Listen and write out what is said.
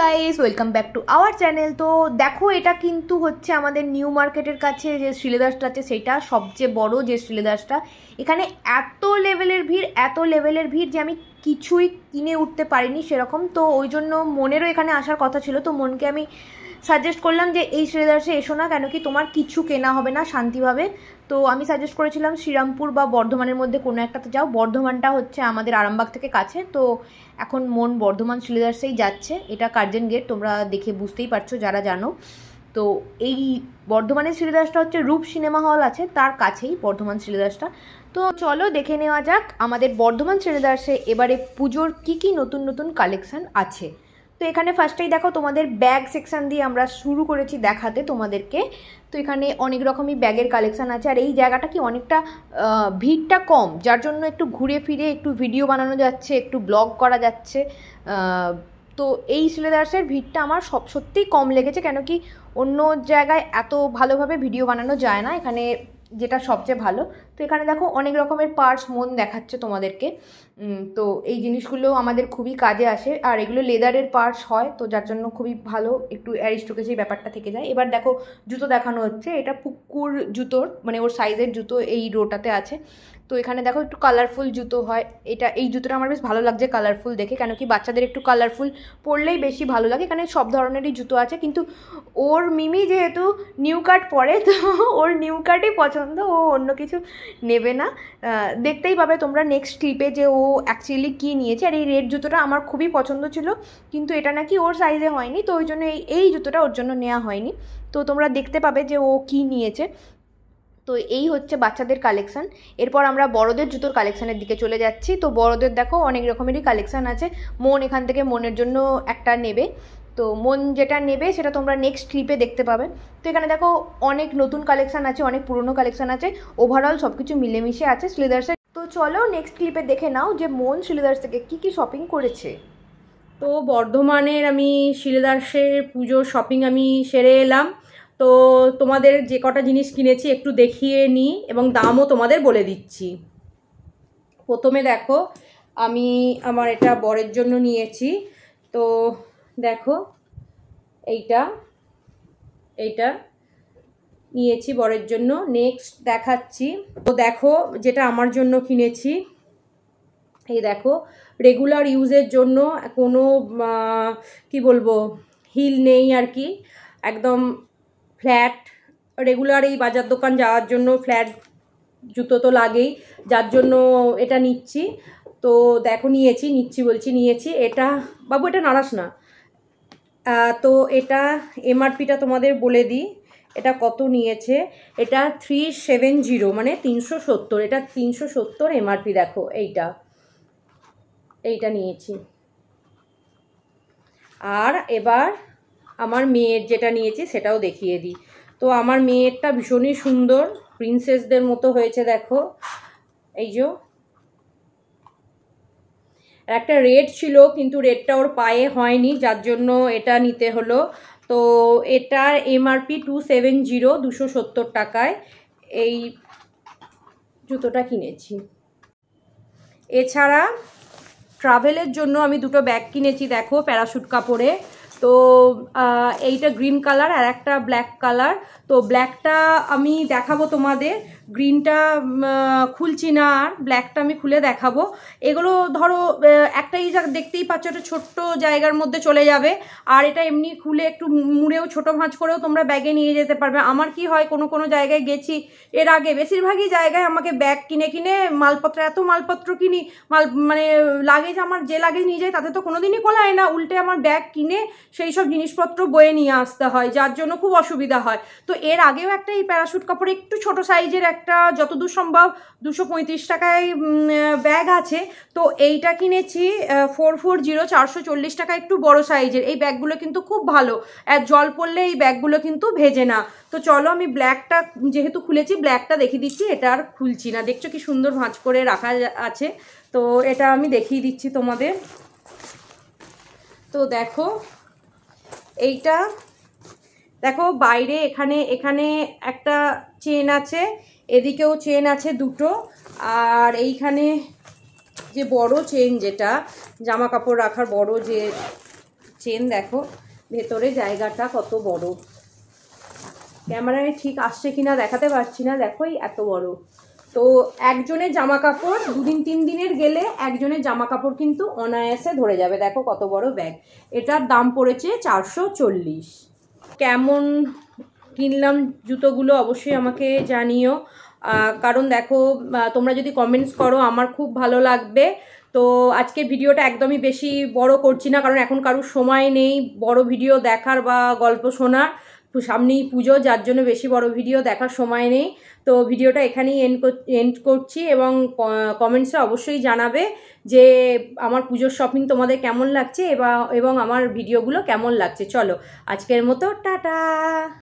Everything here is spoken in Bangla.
guys welcome back to our channel তো দেখো এটা কিন্তু হচ্ছে আমাদের নিউ মার্কেটের কাছে যে শ্রীলেদাসটা আছে সেটা সবচেয়ে বড় যে শ্রীলেদাসটা এখানে এত লেভেলের ভিড় এত লেভেলের ভিড় যে আমি কিছুই কিনে উঠতে পারিনি সেরকম তো ওই জন্য মনেরও এখানে আসার কথা ছিল তো মনকে আমি সাজেস্ট করলাম যে এই শ্রেদার্সে এসো না কেন কি তোমার কিছু কেনা হবে না শান্তিভাবে তো আমি সাজেস্ট করেছিলাম শ্রীরামপুর বা বর্ধমানের মধ্যে কোনো একটাতে যাও বর্ধমানটা হচ্ছে আমাদের আরামবাগ থেকে কাছে তো এখন মন বর্ধমান শ্রীদার্সেই যাচ্ছে এটা কার্জন গেট তোমরা দেখে বুঝতেই পারছো যারা জানো তো এই বর্ধমানের শ্রীদাসটা হচ্ছে রূপ সিনেমা হল আছে তার কাছেই বর্ধমান শ্রীদাসটা তো চলো দেখে নেওয়া যাক আমাদের বর্ধমান শ্রীদাসে এবারে পুজোর কি কি নতুন নতুন কালেকশন আছে তো এখানে ফার্স্টেই দেখো তোমাদের ব্যাগ সেকশান দিয়ে আমরা শুরু করেছি দেখাতে তোমাদেরকে তো এখানে অনেক রকমই ব্যাগের কালেকশান আছে আর এই জায়গাটা কি অনেকটা ভিড়টা কম যার জন্য একটু ঘুরে ফিরে একটু ভিডিও বানানো যাচ্ছে একটু ব্লগ করা যাচ্ছে তো এই সিলেদার্সের ভিড়টা আমার সব সত্যিই কম লেগেছে কেন কি অন্য জায়গায় এত ভালোভাবে ভিডিও বানানো যায় না এখানে যেটা সবচেয়ে ভালো তো এখানে দেখো অনেক রকমের পার্টস মন দেখাচ্ছে তোমাদেরকে তো এই জিনিসগুলো আমাদের খুবই কাজে আসে আর এগুলো লেদারের পার্টস হয় তো যার জন্য খুবই ভালো একটু এই ব্যাপারটা থেকে যায় এবার দেখো জুতো দেখানো হচ্ছে এটা পুকুর জুতোর মানে ওর সাইজের জুতো এই রোটাতে আছে তো এখানে দেখো একটু কালারফুল জুতো হয় এটা এই জুতোটা আমার বেশ ভালো লাগছে কালারফুল দেখে কেন কি বাচ্চাদের একটু কালারফুল পরলেই বেশি ভালো লাগে এখানে সব ধরনেরই জুতো আছে কিন্তু ওর মিমি যেহেতু নিউ কাট পরে তো ওর নিউ কাটই পছন্দ ও অন্য কিছু নেবে না দেখতেই পাবে তোমরা নেক্সট ক্লিপে যে ও অ্যাকচুয়ালি কী নিয়েছে আর এই রেড জুতোটা আমার খুবই পছন্দ ছিল কিন্তু এটা নাকি ওর সাইজে হয়নি তো ওই জন্য এই এই জুতোটা ওর জন্য নেওয়া হয়নি তো তোমরা দেখতে পাবে যে ও কী নিয়েছে তো এই হচ্ছে বাচ্চাদের কালেকশান এরপর আমরা বড়দের জুতোর কালেকশানের দিকে চলে যাচ্ছি তো বড়দের দেখো অনেক রকমেরই কালেকশান আছে মন এখান থেকে মনের জন্য একটা নেবে তো মন যেটা নেবে সেটা তোমরা নেক্সট ক্লিপে দেখতে পাবে তো এখানে দেখো অনেক নতুন কালেকশান আছে অনেক পুরনো কালেকশান আছে ওভারঅল সব কিছু মিলেমিশে আছে শ্রীদার্সের তো চলো নেক্সট ক্লিপে দেখে নাও যে মন শিলেদার্স থেকে কী কী শপিং করেছে তো বর্ধমানের আমি শিলেদার্সের পুজোর শপিং আমি সেরে এলাম তো তোমাদের যে কটা জিনিস কিনেছি একটু দেখিয়ে নিই এবং দামও তোমাদের বলে দিচ্ছি প্রথমে দেখো আমি আমার এটা বরের জন্য নিয়েছি তো দেখো এইটা এইটা নিয়েছি বরের জন্য নেক্সট দেখাচ্ছি তো দেখো যেটা আমার জন্য কিনেছি এই দেখো রেগুলার ইউজের জন্য কোনো কি বলবো হিল নেই আর কি একদম ফ্ল্যাট রেগুলার এই বাজার দোকান যাওয়ার জন্য ফ্ল্যাট জুতো তো লাগেই যার জন্য এটা নিচ্ছি তো দেখো নিয়েছি নিচ্ছি বলছি নিয়েছি এটা বাবু এটা নাড়াস না তো এটা এমআরপিটা তোমাদের বলে দিই এটা কত নিয়েছে এটা থ্রি সেভেন জিরো মানে তিনশো সত্তর এটা তিনশো সত্তর এমআরপি দেখো এইটা এইটা নিয়েছি আর এবার আমার মেয়ের যেটা নিয়েছি সেটাও দেখিয়ে দিই তো আমার মেয়েরটা ভীষণই সুন্দর প্রিন্সেসদের মতো হয়েছে দেখো এই যে একটা রেড ছিল কিন্তু রেডটা ওর পায়ে হয়নি যার জন্য এটা নিতে হলো তো এটার এমআরপি টু সেভেন জিরো দুশো সত্তর টাকায় এই জুতোটা কিনেছি এছাড়া ট্রাভেলের জন্য আমি দুটো ব্যাগ কিনেছি দেখো প্যারাশুট কাপড়ে তো এইটা গ্রিন কালার আর একটা ব্ল্যাক কালার তো ব্ল্যাকটা আমি দেখাবো তোমাদের গ্রিনটা খুলছি না আর ব্ল্যাকটা আমি খুলে দেখাবো এগুলো ধরো একটাই জায়গা দেখতেই পাচ্ছ একটা ছোট্ট জায়গার মধ্যে চলে যাবে আর এটা এমনি খুলে একটু মুড়েও ছোটো ভাঁজ করেও তোমরা ব্যাগে নিয়ে যেতে পারবে আমার কি হয় কোনো কোনো জায়গায় গেছি এর আগে বেশিরভাগই জায়গায় আমাকে ব্যাগ কিনে কিনে মালপত্র এত মালপত্র কিনি মাল মানে লাগেজ আমার যে লাগেজ নিয়ে যায় তাতে তো কোনো দিনই কোলায় না উল্টে আমার ব্যাগ কিনে সেই সব জিনিসপত্র বয়ে নিয়ে আসতে হয় যার জন্য খুব অসুবিধা হয় তো এর আগেও একটা এই প্যারাশুট কাপড় একটু ছোট সাইজের এক একটা যতদূর সম্ভব দুশো পঁয়ত্রিশ টাকায় ব্যাগ আছে তো এইটা কিনেছি ফোর ফোর জিরো চারশো চল্লিশ টাকা একটু বড় সাইজের এই ব্যাগগুলো কিন্তু খুব ভালো আর জল পড়লে এই ব্যাগগুলো কিন্তু ভেজে না তো চলো আমি ব্ল্যাকটা যেহেতু খুলেছি ব্ল্যাকটা দেখিয়ে দিচ্ছি এটা আর খুলছি না দেখছো কি সুন্দর ভাঁজ করে রাখা আছে তো এটা আমি দেখিয়ে দিচ্ছি তোমাদের তো দেখো এইটা দেখো বাইরে এখানে এখানে একটা চেন আছে এদিকেও চেন আছে দুটো আর এইখানে যে বড় চেন যেটা জামা কাপড় রাখার বড় যে চেন দেখো ভেতরে জায়গাটা কত বড় ক্যামেরায় ঠিক আসছে কিনা দেখাতে পারছি না দেখো এত বড় তো একজনের জামা কাপড় দুদিন তিন দিনের গেলে একজনের জামা কাপড় কিন্তু অনায়াসে ধরে যাবে দেখো কত বড় ব্যাগ এটার দাম পড়েছে চারশো চল্লিশ কেমন কিনলাম জুতোগুলো অবশ্যই আমাকে জানিও কারণ দেখো তোমরা যদি কমেন্টস করো আমার খুব ভালো লাগবে তো আজকে ভিডিওটা একদমই বেশি বড় করছি না কারণ এখন কারোর সময় নেই বড় ভিডিও দেখার বা গল্প শোনার সামনেই পুজো যার জন্য বেশি বড় ভিডিও দেখার সময় নেই তো ভিডিওটা এখানেই এন্ড এন্ড করছি এবং কমেন্টসে অবশ্যই জানাবে যে আমার পুজোর শপিং তোমাদের কেমন লাগছে এবং আমার ভিডিওগুলো কেমন লাগছে চলো আজকের মতো টাটা